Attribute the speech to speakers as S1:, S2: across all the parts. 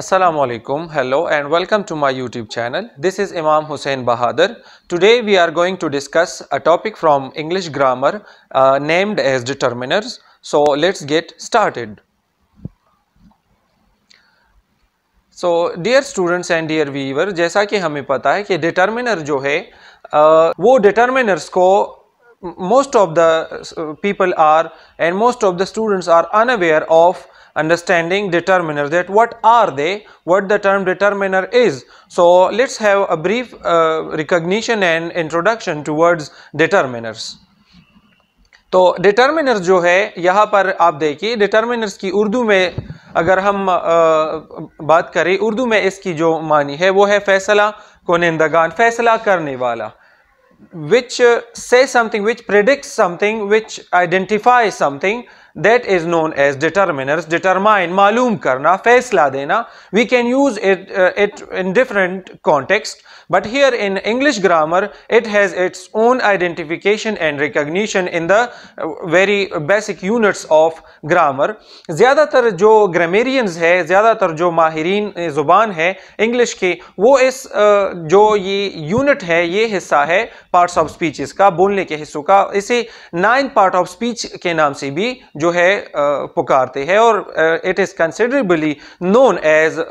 S1: Assalamu alaikum. Hello and welcome to my YouTube channel. This is Imam Hussein Bahadur. Today we are going to discuss a topic from English grammar uh, named as determiners. So let's get started. So dear students and dear viewers, as we know, पता है कि determiner जो uh, most of the uh, people are and most of the students are unaware of understanding determiner that what are they what the term determiner is so let's have a brief uh, recognition and introduction towards determiners तो determiner जो है यहाँ पर आप देखिए determiners की उर्दू में अगर हम आ, बात करें उर्दू में इसकी जो मानी है वो है फैसला कोनिंदगान फैसला करने वाला विच से something which which something which identify something that is known as determiners determine मालूम करना फैसला देना we can use it it in different context but here in English grammar it has its own identification and recognition in the very basic units of grammar ज़्यादातर जो grammarians है ज़्यादातर जो माहरीन ज़ुबान है इंग्लिश के वो इस जो ये यूनिट है ये हिस्सा है पार्ट्स ऑफ स्पीचेस का बोलने के हिस्सों का इसे नाइन पार्ट ऑफ स्पीच के नाम से भी जो है पुकारते हैं और it is considerably known as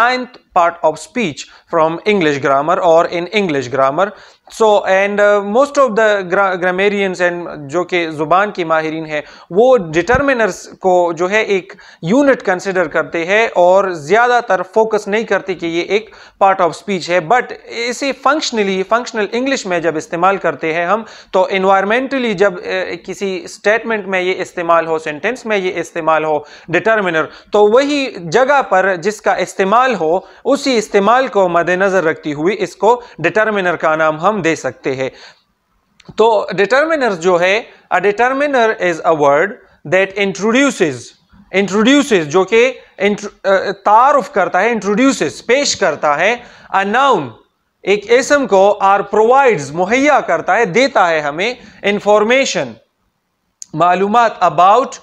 S1: ninth part of speech from English grammar or in English grammar. So and uh, most of the gra grammarians and जो कि ज़ुबान की माहरीन है वो डिटर्मिनर्स को जो है एक यूनिट कंसिडर करते हैं और ज़्यादातर फोकस नहीं करते कि ये एक पार्ट ऑफ स्पीच है बट इसे फंक्शनली फंक्शनल इंग्लिश में जब इस्तेमाल करते हैं हम तो इन्वायरमेंटली जब ए, किसी स्टेटमेंट में ये इस्तेमाल हो सेंटेंस में ये इस्तेमाल हो डिटर्मिनर तो वही जगह पर जिसका इस्तेमाल हो उसी इस्तेमाल को मद्देनज़र रखती हुई इसको डिटर्मिनर का नाम हम दे सकते हैं तो डिटर्मिनर जो है a determiner is a word that introduces introduces जो कि तारफ करता है इंट्रोड्यूसेस पेश करता है अ नाउन एक एसम को आर प्रोवाइड्स मुहैया करता है देता है हमें इंफॉर्मेशन मालूम अबाउट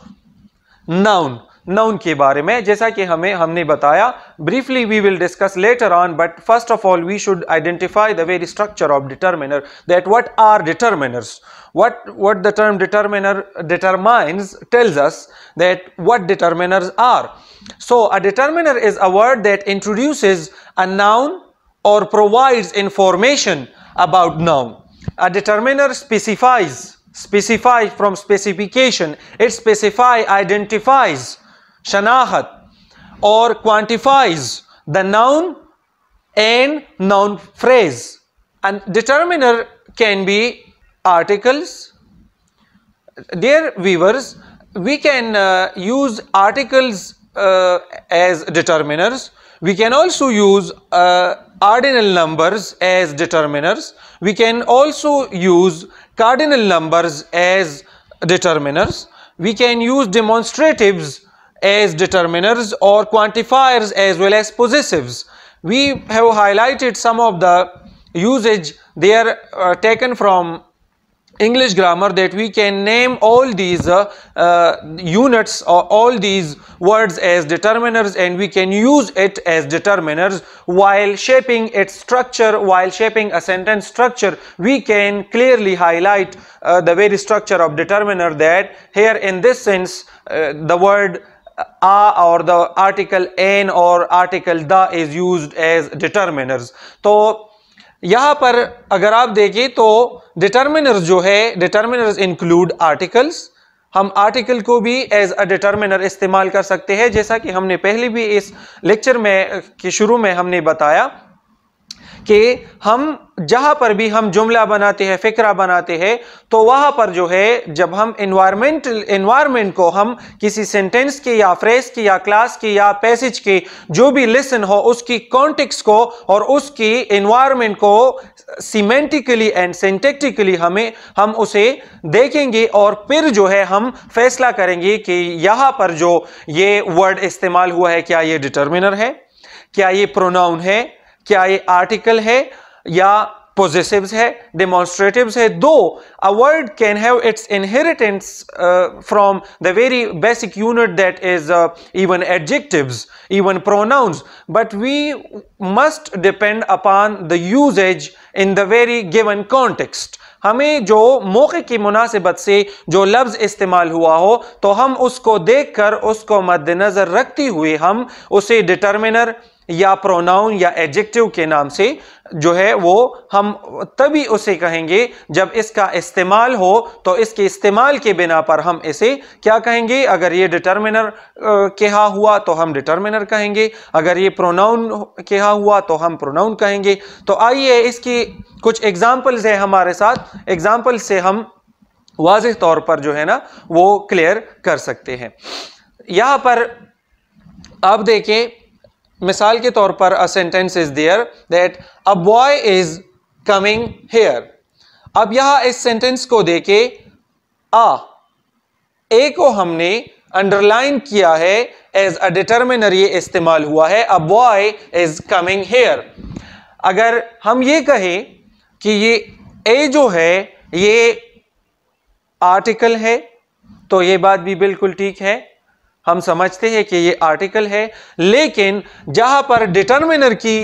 S1: नाउन नाउन के बारे में जैसा कि हमें हमने बताया briefly we will discuss later on but first of all we should identify the very structure of determiner that what are determiners what what the term determiner determines tells us that what determiners are so a determiner is a word that introduce a noun और provides information about noun a determiner specifies specify from specification it specify identifies shanahat or quantifies the noun and noun phrase and determiner can be articles dear viewers we can uh, use articles uh, as determiners we can also use uh, ordinal numbers as determiners we can also use cardinal numbers as determiners we can use demonstratives as determiners or quantifiers as well as possessives. We have highlighted some of the usage they are uh, taken from English grammar that we can name all these uh, uh, units or all these words as determiners and we can use it as determiners while shaping its structure while shaping a sentence structure we can clearly highlight uh, the very structure of determiner that here in this sense uh, the word a or the article an or article the is used as determiners तो यहां पर अगर आप देखें तो determiners जो है determiners include articles हम आर्टिकल को भी एज अ डिटर्मिनर इस्तेमाल कर सकते हैं जैसा कि हमने पहले भी इस लेक्चर में के शुरू में हमने बताया कि हम जहां पर भी हम जुमला बनाते हैं फिक्रा बनाते हैं तो वहां पर जो है जब हम इन्वायरमेंट इन्वायरमेंट को हम किसी सेंटेंस की या फ्रेस की या क्लास की या पैसेज की जो भी लेसन हो उसकी कॉन्टेक्स को और उसकी इन्वायरमेंट को सीमेंटिकली एंड सेंटेक्टिकली हमें हम उसे देखेंगे और फिर जो है हम फैसला करेंगे कि यहां पर जो ये वर्ड इस्तेमाल हुआ है क्या ये डिटर्मिनर है क्या ये प्रोनाउन है क्या ये आर्टिकल है या पोजिटिव्स है डेमोन्स्ट्रेटिव्स है though a word can have its inheritance from the very basic unit that is even adjective even pronouns but we must depend upon the usage in the very given context हमें जो मौके की मुनासिबत से जो लफ्ज़ इस्तेमाल हुआ हो तो हम उसको देखकर उसको मद्देनज़र रखते हुए हम उसे डिटर्मिनर या प्रोनाउन या एडजेक्टिव के नाम से जो है वो हम तभी उसे कहेंगे जब इसका इस्तेमाल हो तो इसके इस्तेमाल के बिना पर हम इसे क्या कहेंगे अगर ये डिटर्मिनर के हुआ तो हम डिटर्मिनर कहेंगे अगर ये प्रोनाउन के हुआ तो हम प्रोनाउन कहेंगे तो आइए इसकी कुछ एग्जाम्पल्स हैं हमारे साथ एग्जाम्पल से हम वाज तौर पर जो है ना वो क्लियर कर सकते हैं यहाँ पर आप देखें मिसाल के तौर पर a sentence is there that a boy is coming here अब यहां इस सेंटेंस को देखे आ ए को हमने अंडरलाइन किया है एज अ डिटर्मिनर ये इस्तेमाल हुआ है a boy is coming here अगर हम ये कहें कि ये ए जो है ये आर्टिकल है तो ये बात भी बिल्कुल ठीक है हम समझते हैं कि ये आर्टिकल है लेकिन जहां पर डिटर्मिनर की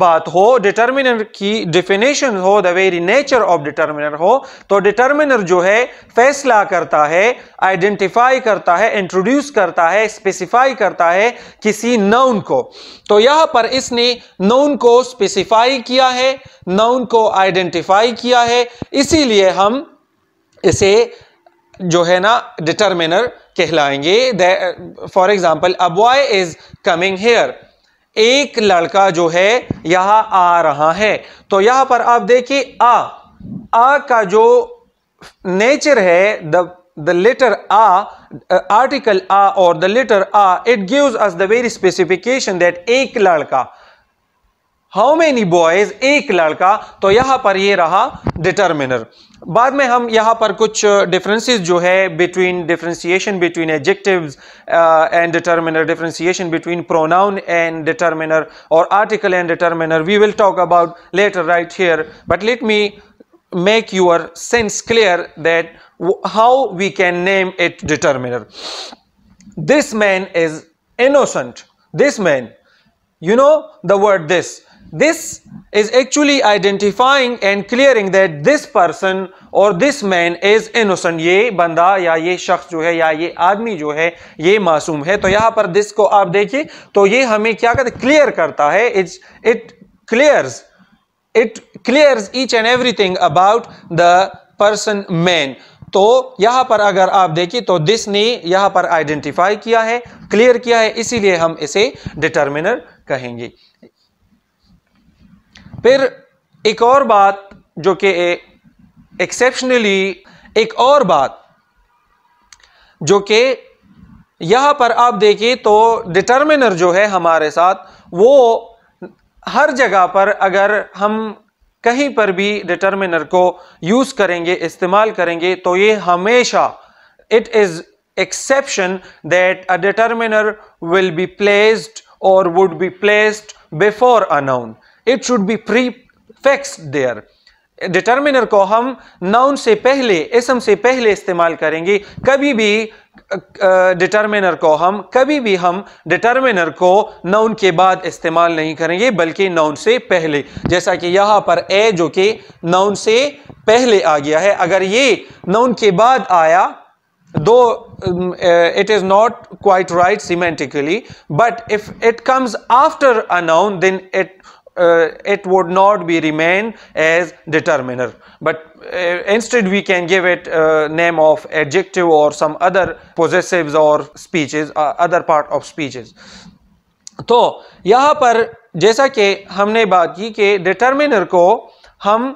S1: बात हो डिटर्मिनर की डिफिनेशन हो the very nature of determiner हो तो डिटर्मिनर जो है फैसला करता है आइडेंटिफाई करता है इंट्रोड्यूस करता है स्पेसिफाई करता है किसी नाउन को तो यहां पर इसने नाउन को स्पेसिफाई किया है नाउन को आइडेंटिफाई किया है इसीलिए हम इसे जो है ना डिटर्मिनर कहलाएंगे for example a is coming here एक लड़का जो है यहां आ रहा है तो यहां पर आप देखिए आ आ का जो नेचर है the the letter A article a और the letter A it gives us the very specification that एक लड़का हाउ मेनी बॉयज एक लड़का तो यहां पर ये रहा डिटर्मिनर बाद में हम यहां पर कुछ डिफरेंसेस जो है between differentiation between adjectives and determiner differentiation between pronoun and determiner और article and determiner we will talk about later right here but let me make your sense clear that how we can name it determiner this man is innocent this man you know the word this this is actually identifying and clearing that this person और this man is innocent ये बंदा या ये शख्स जो है या ये आदमी जो है ये मासूम है तो yahan पर दिस को आप देखिए तो ये हमें क्या कहते क्लियर करता है it it clears it clears each and everything about the person man तो यहां पर अगर आप देखिए तो दिस ने यहां पर आइडेंटिफाई किया है क्लियर किया है इसीलिए हम इसे डिटर्मिनर कहेंगे फिर एक और बात जो कि एक्सेप्शनली एक और बात जो कि यहाँ पर आप देखिए तो डिटर्मिनर जो है हमारे साथ वो हर जगह पर अगर हम कहीं पर भी डिटर्मिनर को यूज़ करेंगे इस्तेमाल करेंगे तो ये हमेशा it is exception that a determiner will be placed और would be placed before a noun it should be prefix there determiner को हम नाउन से पहले इसम से पहले इस्तेमाल करेंगे कभी भी डिटर्मिनर को हम कभी भी हम डिटर्मिनर को नाउन के बाद इस्तेमाल नहीं करेंगे बल्कि नाउन से पहले जैसा कि यहाँ पर ए जो कि नाउन से पहले आ गया है अगर ये नाउन के बाद आया though it is not quite right semantically but if it comes after a noun then it uh, it would not be remain as determiner but uh, instead we can give it a uh, name of adjective or some other possessives or speeches uh, other part of speeches तो यहाँ पर जैसा कि हमने बात की कि determiner को हम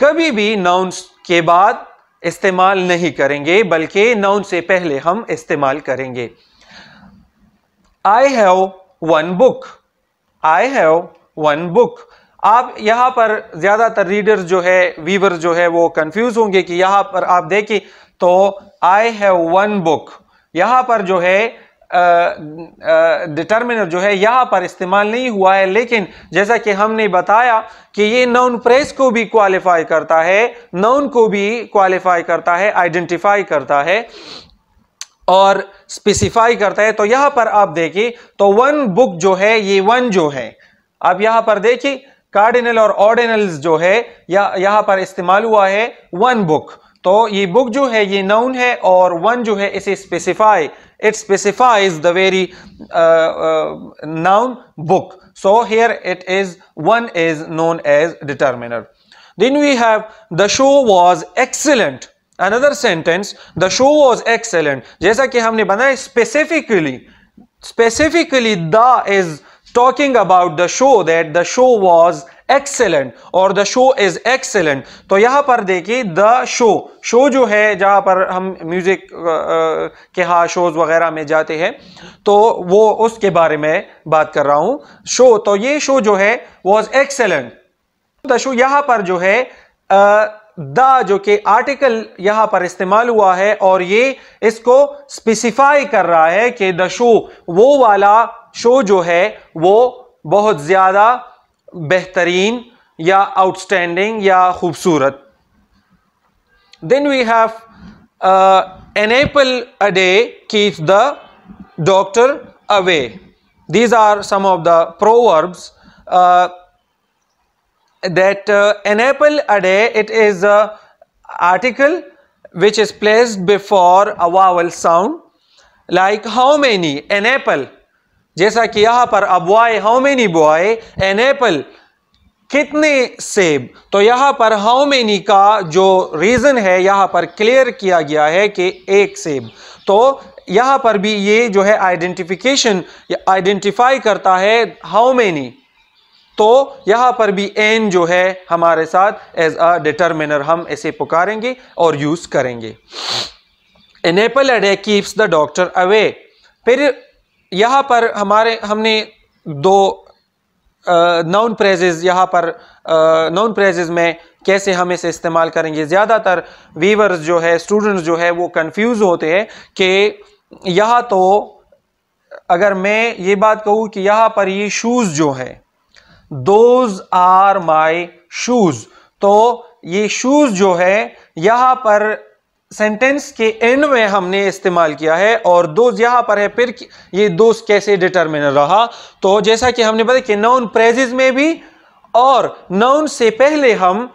S1: कभी भी नाउंस के बाद इस्तेमाल नहीं करेंगे बल्कि नाउन से पहले हम इस्तेमाल करेंगे I have one book I have one book आप यहाँ पर ज़्यादातर रीडर्स जो है वीवर जो है वो कंफ्यूज होंगे कि यहाँ पर आप देखिए तो आई हैव वन बुक यहाँ पर जो है डिटर्मिनर जो है यहाँ पर इस्तेमाल नहीं हुआ है लेकिन जैसा कि हमने बताया कि ये नाउन प्रेस को भी क्वालिफाई करता है नाउन को भी क्वालिफाई करता है आइडेंटिफाई करता है और स्पेसिफाई करता है तो यहाँ पर आप देखिए तो वन बुक जो है ये वन जो है अब यहां पर देखिए कार्डिनल और ऑर्डिनल जो है या यहां पर इस्तेमाल हुआ है वन बुक तो ये बुक जो है ये नाउन है और वन जो है इसे specify it specifies the very noun book so here it is one is known as determiner then we have the show was excellent another sentence the show was excellent जैसा कि हमने बनाया specifically specifically the is talking about the show that the show was excellent और the show is excellent तो यहां पर देखिए the show show जो है जहां पर हम म्यूजिक के हा शोज वगैरह में जाते हैं तो वो उसके बारे में बात कर रहा हूं शो तो ये शो जो है वॉज एक्सेलेंट द शो यहां पर जो है द जो कि आर्टिकल यहां पर इस्तेमाल हुआ है और ये इसको स्पेसिफाई कर रहा है कि द शो वो वाला शो जो है वो बहुत ज़्यादा बेहतरीन या आउटस्टैंडिंग या खूबसूरत then we have an apple a day keep the doctor away these are some of the proverbs that an apple a day it is a article which is placed before a vowel sound like how many an apple जैसा कि यहां पर why how many boy an apple कितने सेब तो यहां पर how many का जो रीज़न है यहां पर क्लियर किया गया है कि एक सेब तो यहां पर भी ये जो है आइडेंटिफिकेशन आइडेंटिफाई करता है हाउ मेनी तो यहां पर भी एन जो है हमारे साथ एज अ डिटर्मिनर हम ऐसे पुकारेंगे और यूज़ करेंगे an apple a keeps the doctor away फिर यहाँ पर हमारे हमने दो नाउन प्रेजेज यहाँ पर नाउन प्रेजेज में कैसे हम इसे इस्तेमाल करेंगे ज़्यादातर वीवर्स जो है स्टूडेंट्स जो है वो कंफ्यूज होते हैं कि यहाँ तो अगर मैं ये बात कहूँ कि यहाँ पर ये शूज़ जो है दोज आर माई शूज़ तो ये शूज़ जो है यहाँ पर सेंटेंस के एंड में हमने इस्तेमाल किया है और दोज यहां पर है फिर ये दोज कैसे डिटरमिन रहा तो जैसा कि हमने बताया कि नाउन प्रेजेज में भी और नाउन से पहले हम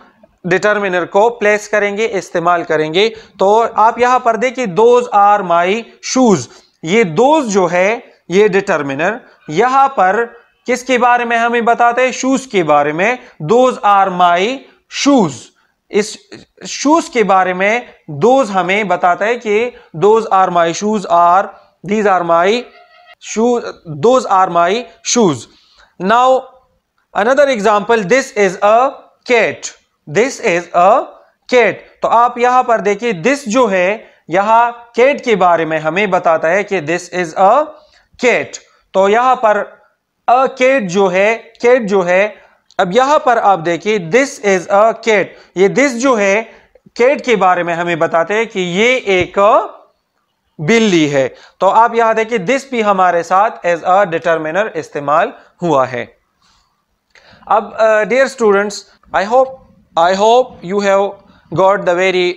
S1: डिटर्मिनर को प्लेस करेंगे इस्तेमाल करेंगे तो आप यहां पर देखिए दोज आर माई शूज ये दोज जो है ये डिटर्मिनर यहां पर किसके बारे में हमें बताते हैं शूज के बारे में दोज आर माई शूज़ इस शूज के बारे में दोज हमें बताता है कि those are my shoes are these are my shoes those are my shoes now another example this is a cat this is a cat तो आप यहां पर देखिए दिस जो है यहां कैट के बारे में हमें बताता है कि दिस इज अ कैट तो यहां पर अ कैट जो है कैट जो है अब यहां पर आप देखिए दिस इज अ केट ये दिस जो है केट के बारे में हमें बताते हैं कि ये एक बिल्ली है तो आप यहां देखिए दिस भी हमारे साथ एज अ डिटर्मिनर इस्तेमाल हुआ है अब dear students I hope I hope you have got the very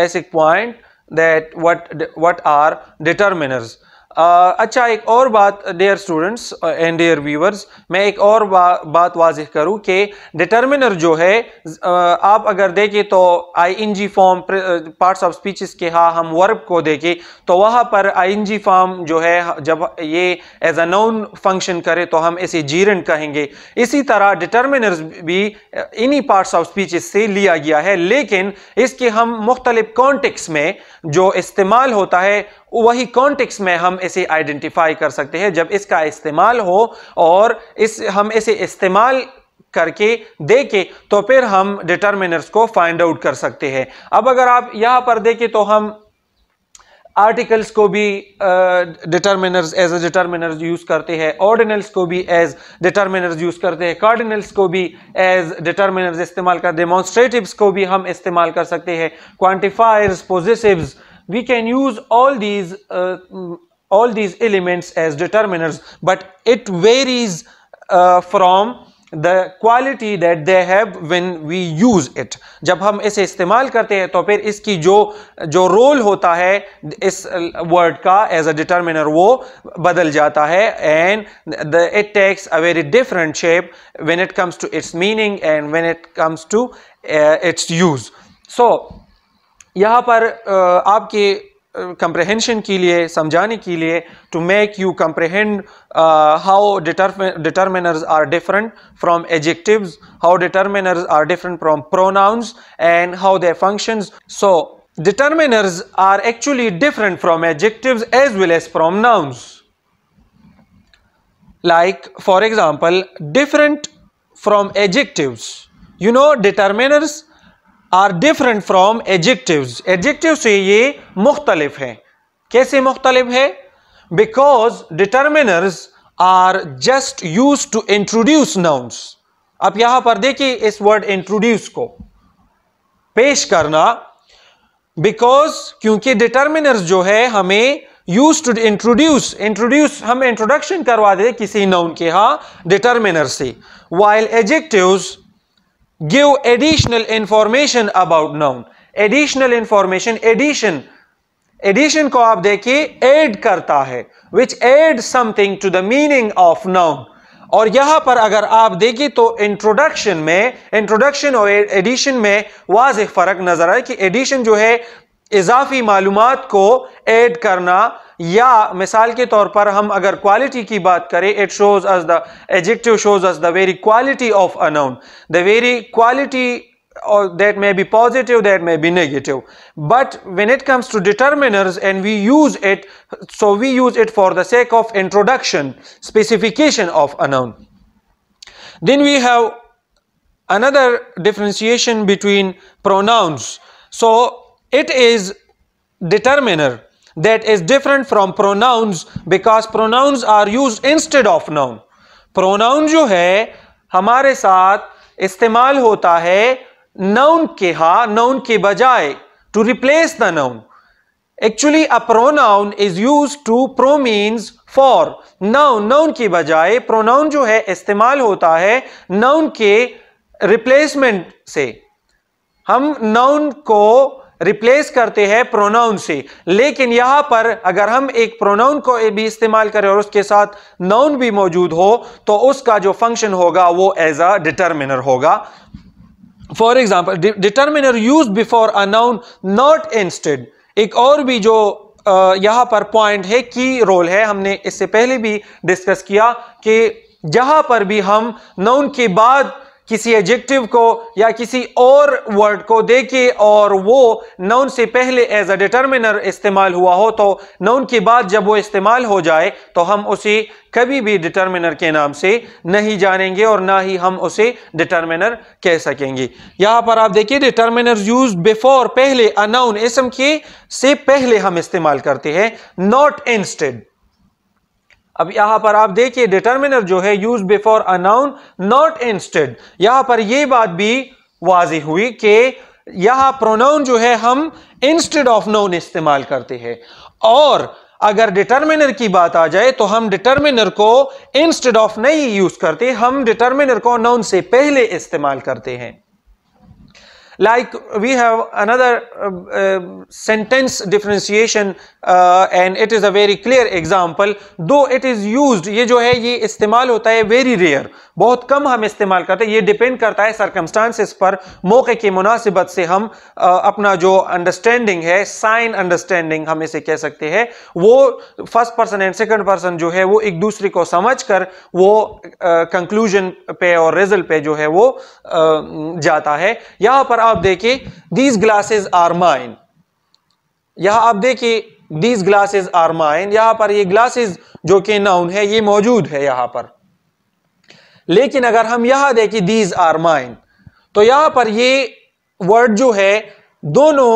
S1: basic point that what what are determiners अच्छा एक और बात dear students and dear viewers मैं एक और बा, बात वाजह करूं कि डिटर्मिनर जो है आप अगर देखें तो ING form parts of speeches के हाँ हम वर्ब को देखें तो वहां पर आईएनजी फॉर्म जो है जब ये एज अ नाउन फंक्शन करे तो हम इसे जीरन कहेंगे इसी तरह डिटर्मिनर्स भी uh, इन्हीं पार्ट्स ऑफ स्पीचेस से लिया गया है लेकिन इसके हम मुख्तलिफ कॉन्टेक्स में जो इस्तेमाल होता है वही कॉन्टेक्स्ट में हम इसे आइडेंटिफाई कर सकते हैं जब इसका इस्तेमाल हो और इस हम इसे इस्तेमाल करके देके तो फिर हम डिटर्मिनर्स को फाइंड आउट कर सकते हैं अब अगर आप यहां पर देखें तो हम आर्टिकल्स को भी determiners as a determiners use करते हैं ऑर्डिनल्स को भी एज डिटर्मिनर्स यूज़ करते हैं कार्डिनल्स को भी एज डिटर्मिनर्स इस्तेमाल कर डेमोन्स्ट्रेटिव को भी हम इस्तेमाल कर सकते हैं quantifiers positives we can use all these uh, mm, all these elements as determiners but it varies uh, from the quality that they have when we use it jab hum ise istemal karte hain to phir iski jo jo role hota hai is word ka as a determiner wo badal jata hai and the it takes a very different shape when it comes to its meaning and when it comes to uh, its use so यहाँ पर आपके comprehension के लिए समझाने के लिए to make you comprehend how determiners are different from adjectives how determiners are different from pronouns and how they functions so determiners are actually different from adjectives as well as from nouns like for example different from adjectives you know determiners are different from adjective adjective से ये मुख्तलिफ हैं कैसे मुख्तलिफ है because determiners are just use to introduce nouns अब यहां पर देखिए इस वर्ड इंट्रोड्यूस को पेश करना बिकॉज क्योंकि डिटर्मिनर्स जो है हमें यूज टू इंट्रोड्यूस इंट्रोड्यूस हम इंट्रोडक्शन करवा दे किसी नाउन के यहां डिटर्मिनर से while adjective give additional information about noun additional information addition addition को आप देखिए एड करता है which add something to the meaning of noun और यहां पर अगर आप देखिए तो इंट्रोडक्शन में इंट्रोडक्शन और एडिशन में वाज फर्क नजर आए कि एडिशन जो है इजाफी मालूम को एड करना या मिसाल के तौर पर हम अगर क्वालिटी की बात करें it shows us the adjective shows us the very quality of a noun the very quality or that may be positive that may be negative but when it comes to determiners and we use it so we use it for the sake of introduction specification of a noun then we have another differentiation between pronouns so it is determiner that is different from pronouns because pronouns are used instead of noun pronoun जो है हमारे साथ इस्तेमाल होता है noun के हा noun के बजाय to replace the noun actually a pronoun is use to pro means for noun noun की बजाय प्रोनाउन जो है इस्तेमाल होता है नाउन के रिप्लेसमेंट से हम नाउन को रिप्लेस करते हैं प्रोनाउन से लेकिन यहां पर अगर हम एक प्रोनाउन को भी इस्तेमाल करें और उसके साथ नाउन भी मौजूद हो तो उसका जो फंक्शन होगा वो एज अ डिटर्मिनर होगा for example determiner use before a noun not instead एक और भी जो यहां पर पॉइंट है की रोल है हमने इससे पहले भी डिस्कस किया कि जहां पर भी हम नाउन के बाद किसी एजेक्टिव को या किसी और वर्ड को देके और वो नाउन से पहले एज अ डिटर्मिनर इस्तेमाल हुआ हो तो नाउन के बाद जब वो इस्तेमाल हो जाए तो हम उसे कभी भी डिटर्मिनर के नाम से नहीं जानेंगे और ना ही हम उसे डिटर्मिनर कह सकेंगे यहाँ पर आप देखिए डिटर्मिनर यूज बिफोर पहले अनाउन इसम के से पहले हम इस्तेमाल करते हैं नॉट इंस्टेड अब यहां पर आप देखिए डिटर्मिनर जो है use before a noun not instead यहां पर यह बात भी वाजी हुई कि यहां प्रोनाउन जो है हम इंस्टेड ऑफ नाउन इस्तेमाल करते हैं और अगर डिटर्मिनर की बात आ जाए तो हम डिटर्मिनर को इंस्टेड ऑफ नहीं यूज करते हम डिटर्मिनर को नाउन से पहले इस्तेमाल करते हैं like we have another uh, uh, sentence differentiation uh, and it is a very clear example though it is used ye jo hai ye istemal hota hai very rare bahut kam hum istemal karte हैं ये depend karta hai circumstances par mauke ki munasibat se hum uh, apna jo understanding hai sign understanding hum ise keh sakte hai wo first person and second person jo hai wo ek dusre ko samajh kar wo uh, conclusion pe aur result pe jo hai wo uh, jata hai yahan par आप देखिए these glasses are mine यहां आप देखिए these glasses are mine यहां पर ये glasses जो कि नाउन है ये मौजूद है यहां पर लेकिन अगर हम यहां देखें दीज आर माइन तो यहां पर ये वर्ड जो है दोनों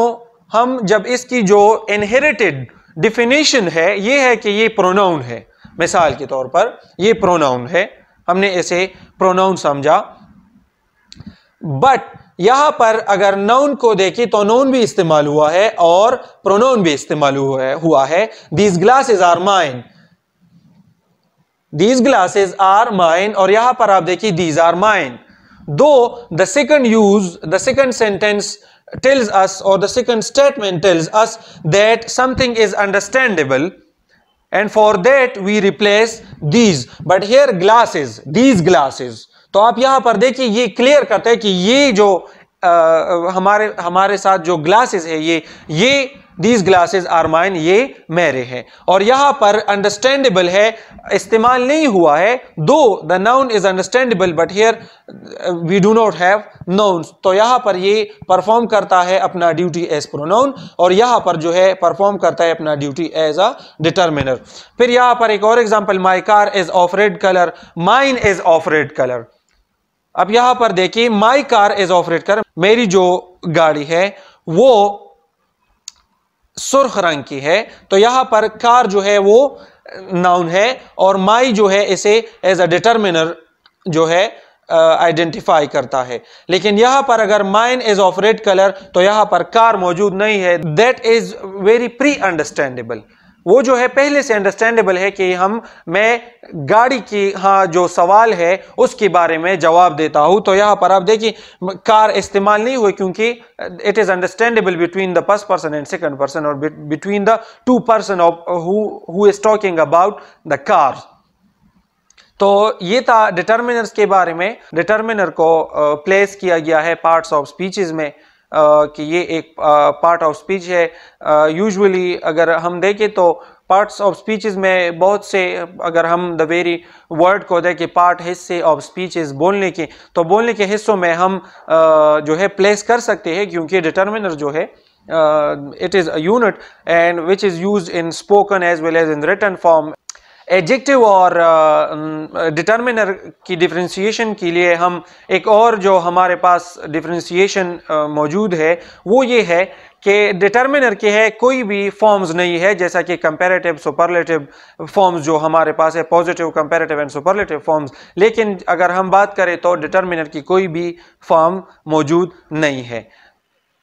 S1: हम जब इसकी जो इनहेरिटेड डिफिनेशन है ये है कि ये प्रोनाउन है मिसाल के तौर पर ये प्रोनाउन है हमने इसे प्रोनाउन समझा बट यहां पर अगर नउन को देखे तो नउन भी इस्तेमाल हुआ है और प्रोनाउन भी इस्तेमाल हुआ है these glasses are mine these glasses are mine और यहां पर आप देखिए these are mine though the second use the second sentence tells us और the second statement tells us that something is understandable and for that we replace these but here glasses these glasses तो आप यहां पर देखिए ये clear करते हैं कि ये जो आ, हमारे हमारे साथ जो ग्लासेस है ये ये दीज ग्लासेस आर माइन ये मेरे हैं और यहां पर अंडरस्टैंडेबल है इस्तेमाल नहीं हुआ है though the noun is understandable but here we do not have noun तो यहां पर ये परफॉर्म करता है अपना ड्यूटी एज प्रोनाउन और यहां पर जो है परफॉर्म करता है अपना ड्यूटी एज अ डिटर्मिनर फिर यहां पर एक और example my car is of red colour mine is of red colour अब यहां पर देखिए माई कार इज ऑपरेट कर मेरी जो गाड़ी है वो सुर्ख रंग की है तो यहां पर कार जो है वो नाउन है और माई जो है इसे एज अ डिटर्मिनर जो है आइडेंटिफाई करता है लेकिन यहां पर अगर mine is of red colour तो यहां पर कार मौजूद नहीं है that is very pre understandable वो जो है पहले से अंडरस्टैंडेबल है कि हम मैं गाड़ी की हाँ जो सवाल है उसके बारे में जवाब देता हूँ तो यहाँ पर आप देखिए कार इस्तेमाल नहीं हुई क्योंकि it is understandable between the first person and second person और between the two person of who is talking about the car तो ये था डिटर्मिनर्स के बारे में डिटर्मिनर को प्लेस किया गया है पार्ट्स ऑफ स्पीचेस में कि ये एक पार्ट ऑफ स्पीच है यूजुअली अगर हम देखें तो पार्ट्स ऑफ स्पीचेस में बहुत से अगर हम द वेरी वर्ड को देखें पार्ट हिस्से ऑफ स्पीचेस बोलने के तो बोलने के हिस्सों में हम जो है प्लेस कर सकते हैं क्योंकि डिटर्मिनर जो है it is a unit and which is use in spoken as well as in written form adjective और डिटर्मिनर uh, um, की डिफ्रेंसीशन के लिए हम एक और जो हमारे पास डिफ्रेंसीशन uh, मौजूद है वो ये है कि डिटर्मिनर के है कोई भी फॉर्म्स नहीं है जैसा कि कंपैरेटिव सुपरलेटिव फॉर्म्स जो हमारे पास है positive comparative and superlative forms लेकिन अगर हम बात करें तो डिटर्मिनर की कोई भी फॉर्म मौजूद नहीं है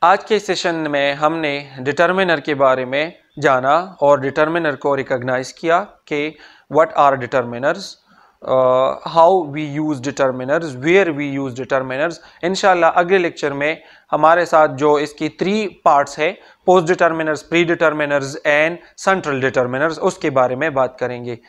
S1: आज के सेशन में हमने डिटर्मिनर के बारे में जाना और डिटर्मिनर को रिकॉग्नाइज किया कि what are determiners uh, how we use determiners where we use determiners इनशाला अगले लेक्चर में हमारे साथ जो इसकी थ्री पार्ट्स है post determiners pre determiners and central determiners उसके बारे में बात करेंगे